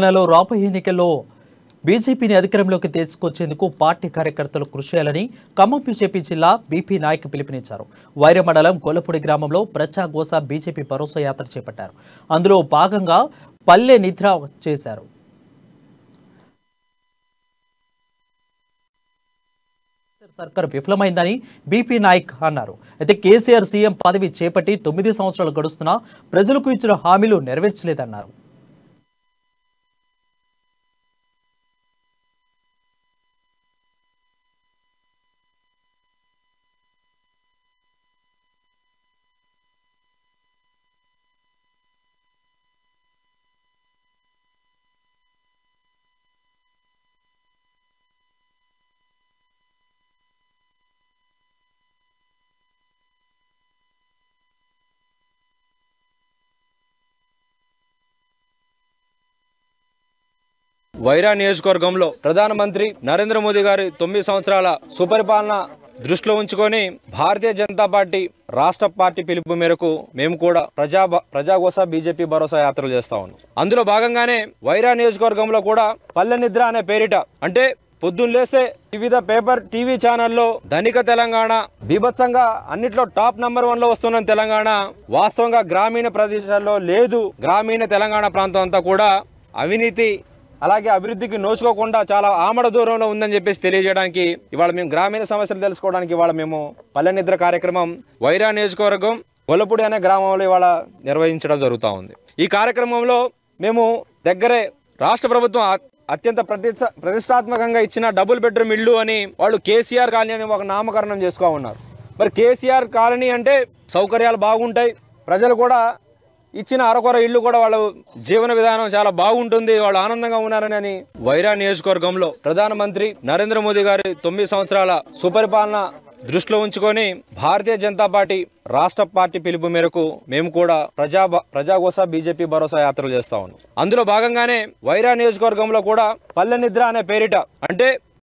తెలంగాణలో రాబోయే ఎన్నికల్లో బీజేపీని అధికారంలోకి తీసుకొచ్చేందుకు పార్టీ కార్యకర్తలు కృషి చేయాలని ఖమ్మం బీజేపీ జిల్లా బీపీ నాయక్ పిలుపునిచ్చారు వైర మండలం గోలపూడి గ్రామంలో ప్రజాగోస బీజేపీ భరోసా యాత్ర చేపట్టారు అందులో భాగంగా పల్లె నిద్ర చేశారు సర్కార్ విఫలమైందని బీపీ నాయక్ అన్నారు అయితే కేసీఆర్ సీఎం పదవి చేపట్టి తొమ్మిది సంవత్సరాలు గడుస్తున్నా ప్రజలకు ఇచ్చిన హామీలు నెరవేర్చలేదన్నారు వైరా నియోజకవర్గంలో ప్రధానమంత్రి నరేంద్ర మోదీ గారి తొమ్మిది సంవత్సరాల సుపరిపాలన దృష్టిలో ఉంచుకొని భారతీయ జనతా పార్టీ రాష్ట్ర పార్టీ పిలుపు మేరకు మేము కూడా ప్రజా కోసం బీజేపీ భరోసా యాత్రలు చేస్తా ఉన్నాం అందులో భాగంగానే వైరా నియోజకవర్గంలో కూడా పల్లె నిద్ర అనే పేరిట అంటే పొద్దున్న లేస్తే వివిధ పేపర్ టీవీ ఛానల్లో ధనిక తెలంగాణ బీభత్సంగా అన్నిట్లో టాప్ నంబర్ వన్ లో వస్తున్న తెలంగాణ వాస్తవంగా గ్రామీణ ప్రదేశాల్లో లేదు గ్రామీణ తెలంగాణ ప్రాంతం అంతా కూడా అవినీతి అలాగే అభివృద్ధికి నోచుకోకుండా చాలా ఆమడ దూరంలో ఉందని చెప్పేసి తెలియజేయడానికి ఇవాళ మేము గ్రామీణ సమస్యలు తెలుసుకోవడానికి ఇవాళ మేము పల్లె నిద్ర కార్యక్రమం వైరా నియోజకవర్గం గొల్లపూడి అనే గ్రామంలో ఇవాళ నిర్వహించడం జరుగుతూ ఉంది ఈ కార్యక్రమంలో మేము దగ్గరే రాష్ట్ర ప్రభుత్వం అత్యంత ప్రతిష్ట ప్రతిష్టాత్మకంగా ఇచ్చిన డబుల్ బెడ్రూమ్ ఇల్లు అని వాళ్ళు కేసీఆర్ కాలనీ అని ఒక నామకరణం చేసుకో ఉన్నారు మరి కేసీఆర్ కాలనీ అంటే సౌకర్యాలు బాగుంటాయి ప్రజలు కూడా ఇచ్చిన అరకొర ఇల్లు కూడా వాళ్ళ జీవన విధానం చాలా బాగుంటుంది వాళ్ళు ఆనందంగా ఉన్నారని అని వైరా నియోజకవర్గంలో ప్రధానమంత్రి నరేంద్ర మోదీ గారి తొమ్మిది సంవత్సరాల సుపరిపాలన దృష్టిలో ఉంచుకొని భారతీయ జనతా పార్టీ రాష్ట్ర పార్టీ పిలుపు మేరకు మేము కూడా ప్రజా కోసం బీజేపీ భరోసా యాత్రలు చేస్తా ఉన్నాం అందులో భాగంగానే వైరా నియోజకవర్గంలో కూడా పల్లె నిద్ర అనే పేరిట అంటే